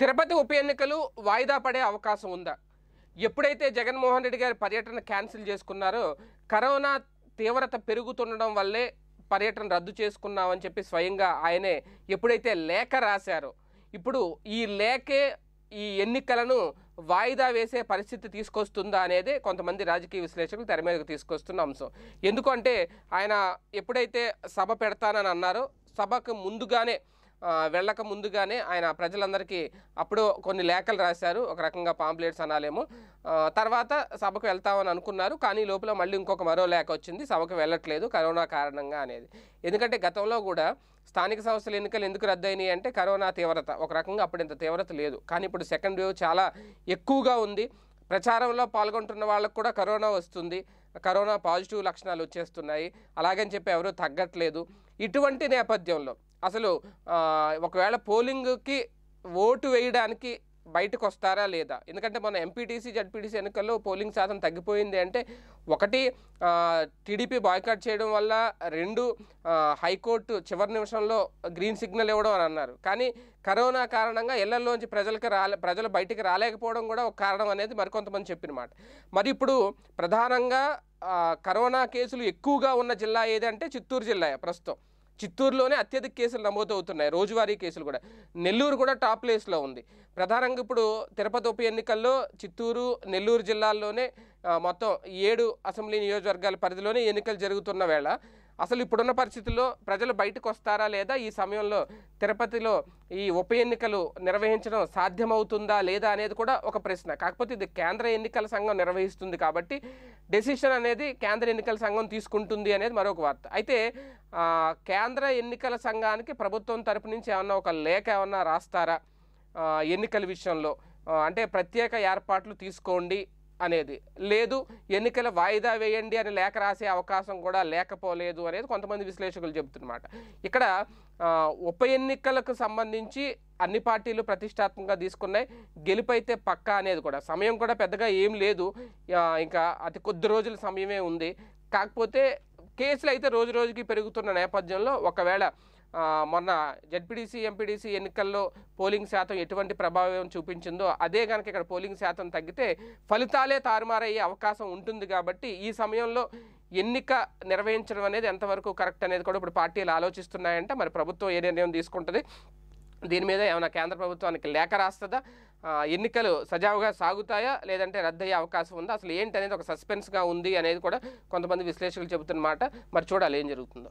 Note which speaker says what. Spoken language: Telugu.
Speaker 1: తిరుపతి ఉప ఎన్నికలు వాయిదా పడే అవకాశం ఉందా ఎప్పుడైతే జగన్మోహన్ రెడ్డి గారి పర్యటన క్యాన్సిల్ చేసుకున్నారో కరోనా తీవ్రత పెరుగుతుండడం వల్లే పర్యటన రద్దు చేసుకున్నామని చెప్పి స్వయంగా ఆయనే ఎప్పుడైతే లేఖ రాశారో ఇప్పుడు ఈ లేఖే ఈ ఎన్నికలను వాయిదా వేసే పరిస్థితి తీసుకొస్తుందా అనేది కొంతమంది రాజకీయ విశ్లేషకులు తెర మీదకు తీసుకొస్తున్న అంశం ఎందుకంటే ఆయన ఎప్పుడైతే సభ పెడతానని అన్నారో సభకు ముందుగానే వెళ్ళక ముందుగానే ఆయన ప్రజలందరికీ అప్పుడు కొన్ని లేఖలు రాశారు ఒక రకంగా పాంప్లెట్స్ అనాలేమో తర్వాత సభకు వెళ్తామని అనుకున్నారు కానీ లోపల మళ్ళీ ఇంకొక మరో లేఖ వచ్చింది సభకు వెళ్ళట్లేదు కరోనా కారణంగా అనేది ఎందుకంటే గతంలో కూడా స్థానిక సంస్థల ఎన్నికలు ఎందుకు రద్దయినాయి అంటే కరోనా తీవ్రత ఒక రకంగా అప్పుడు ఇంత తీవ్రత లేదు కానీ ఇప్పుడు సెకండ్ వేవ్ చాలా ఎక్కువగా ఉంది ప్రచారంలో పాల్గొంటున్న వాళ్ళకు కూడా కరోనా వస్తుంది కరోనా పాజిటివ్ లక్షణాలు వచ్చేస్తున్నాయి అలాగని చెప్పి ఎవరూ తగ్గట్లేదు ఇటువంటి నేపథ్యంలో అసలు ఒకవేళ పోలింగ్కి ఓటు వేయడానికి బయటకు వస్తారా లేదా ఎందుకంటే మన ఎంపీటీసీ జడ్పీటీసీ ఎన్నికల్లో పోలింగ్ శాతం తగ్గిపోయింది అంటే ఒకటి టీడీపీ బాయ్కాట్ చేయడం వల్ల రెండు హైకోర్టు చివరి నిమిషంలో గ్రీన్ సిగ్నల్ ఇవ్వడం అని అన్నారు కానీ కరోనా కారణంగా ఇళ్లలోంచి ప్రజలకు రాలే ప్రజలు బయటికి రాలేకపోవడం కూడా ఒక కారణం అనేది మరికొంతమంది చెప్పినమాట మరి ఇప్పుడు ప్రధానంగా కరోనా కేసులు ఎక్కువగా ఉన్న జిల్లా ఏదంటే చిత్తూరు జిల్లా ప్రస్తుతం చిత్తూరులోనే అత్యధిక కేసులు నమోదవుతున్నాయి రోజువారీ కేసులు కూడా నెల్లూరు కూడా టాప్ ప్లేస్లో ఉంది ప్రధానంగా ఇప్పుడు తిరుపతి ఉప ఎన్నికల్లో చిత్తూరు నెల్లూరు జిల్లాల్లోనే మొత్తం ఏడు అసెంబ్లీ నియోజకవర్గాల పరిధిలోనే ఎన్నికలు జరుగుతున్న వేళ అసలు ఇప్పుడున్న పరిస్థితుల్లో ప్రజలు బయటకు వస్తారా లేదా ఈ సమయంలో తిరుపతిలో ఈ ఉప ఎన్నికలు నిర్వహించడం సాధ్యమవుతుందా లేదా అనేది కూడా ఒక ప్రశ్న కాకపోతే ఇది కేంద్ర ఎన్నికల సంఘం నిర్వహిస్తుంది కాబట్టి డెసిషన్ అనేది కేంద్ర ఎన్నికల సంఘం తీసుకుంటుంది అనేది మరొక వార్త అయితే కేంద్ర ఎన్నికల సంఘానికి ప్రభుత్వం తరపు నుంచి ఏమన్నా ఒక లేఖ ఏమన్నా రాస్తారా ఎన్నికల విషయంలో అంటే ప్రత్యేక ఏర్పాట్లు తీసుకోండి అనేది లేదు ఎన్నికల వాయిదా వేయండి అని లేఖ రాసే అవకాశం కూడా లేకపోలేదు అనేది కొంతమంది విశ్లేషకులు చెబుతున్నమాట ఇక్కడ ఉప ఎన్నికలకు సంబంధించి అన్ని పార్టీలు ప్రతిష్టాత్మకంగా తీసుకున్నాయి గెలిపైతే పక్కా అనేది కూడా సమయం కూడా పెద్దగా ఏం లేదు ఇంకా అతి కొద్ది రోజుల సమయమే ఉంది కాకపోతే కేసులు అయితే రోజు రోజుకి పెరుగుతున్న నేపథ్యంలో ఒకవేళ మొన్న జడ్పీడీసీ ఎంపీడీసీ ఎన్నికల్లో పోలింగ్ శాతం ఎటువంటి ప్రభావం చూపించిందో అదే కనుక ఇక్కడ పోలింగ్ శాతం తగ్గితే ఫలితాలే తారుమారయ్యే అవకాశం ఉంటుంది కాబట్టి ఈ సమయంలో ఎన్నిక నిర్వహించడం అనేది ఎంతవరకు కరెక్ట్ అనేది కూడా ఇప్పుడు పార్టీలు ఆలోచిస్తున్నాయంటే మరి ప్రభుత్వం ఏ నిర్ణయం తీసుకుంటుంది దీని మీద ఏమైనా కేంద్ర ప్రభుత్వానికి లేఖ రాస్తుందా ఎన్నికలు సజావుగా సాగుతాయా లేదంటే రద్దయ్యే అవకాశం ఉందా అసలు ఏంటి అనేది ఒక సస్పెన్స్గా ఉంది అనేది కూడా కొంతమంది విశ్లేషకులు చెబుతున్నమాట మరి చూడాలి ఏం జరుగుతుందో